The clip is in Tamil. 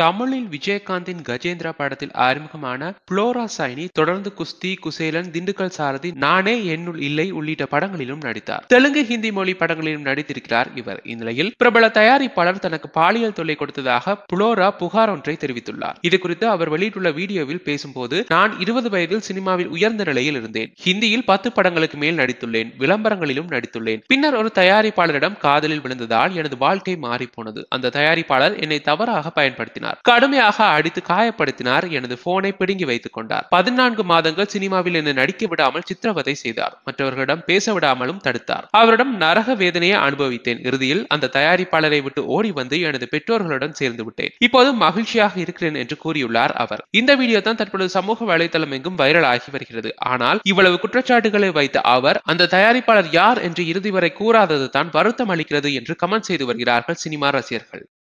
தமிழில் விஜயகாந்தின் கஜேந்திரா படத்தில் அறிமுகமான புளோரா சைனி தொடர்ந்து குஸ்தி குசேலன் திண்டுக்கல் சாரதி நானே என்னுள் இல்லை உள்ளிட்ட படங்களிலும் நடித்தார் தெலுங்கு ஹிந்தி மொழி படங்களிலும் நடித்திருக்கிறார் இவர் இந்நிலையில் பிரபல தயாரிப்பாளர் தனக்கு பாலியல் தொல்லை கொடுத்ததாக புளோரா புகார் ஒன்றை தெரிவித்துள்ளார் இது குறித்து அவர் வெளியிட்டுள்ள வீடியோவில் பேசும்போது நான் இருபது வயதில் சினிமாவில் உயர்ந்த நிலையில் இருந்தேன் ஹிந்தியில் பத்து படங்களுக்கு மேல் நடித்துள்ளேன் விளம்பரங்களிலும் நடித்துள்ளேன் பின்னர் ஒரு தயாரிப்பாளரிடம் காதலில் விழுந்ததால் எனது வாழ்க்கை மாறிப்போனது அந்த தயாரிப்பாளர் என்னை தவறாக பயன்படுத்தினார் கொண்டார் கடுமையாக அடித்து காயப்படுத்தினார் எனது போனை பிடுங்கி வைத்துக் கொண்டார் பதினான்கு மாதங்கள் சினிமாவில் என்னை நடிக்க விடாமல் சித்திரவதை செய்தார் மற்றவர்களிடம் பேச விடாமலும் தடுத்தார் அவரிடம் நரக வேதனையை அனுபவித்தேன் இறுதியில் அந்த தயாரிப்பாளரை விட்டு ஓடி வந்து எனது பெற்றோர்களுடன் சேர்ந்து விட்டேன் இப்போது மகிழ்ச்சியாக இருக்கிறேன் என்று கூறியுள்ளார் அவர் இந்த வீடியோ தான் தற்பொழுது சமூக வலைதளம் எங்கும் வைரல் ஆகி வருகிறது ஆனால் இவ்வளவு குற்றச்சாட்டுகளை வைத்த அவர் அந்த தயாரிப்பாளர் யார் என்று இறுதி வரை கூறாதது தான் வருத்தம் அளிக்கிறது என்று கமெண்ட் செய்து வருகிறார்கள் சினிமா ரசிகர்கள்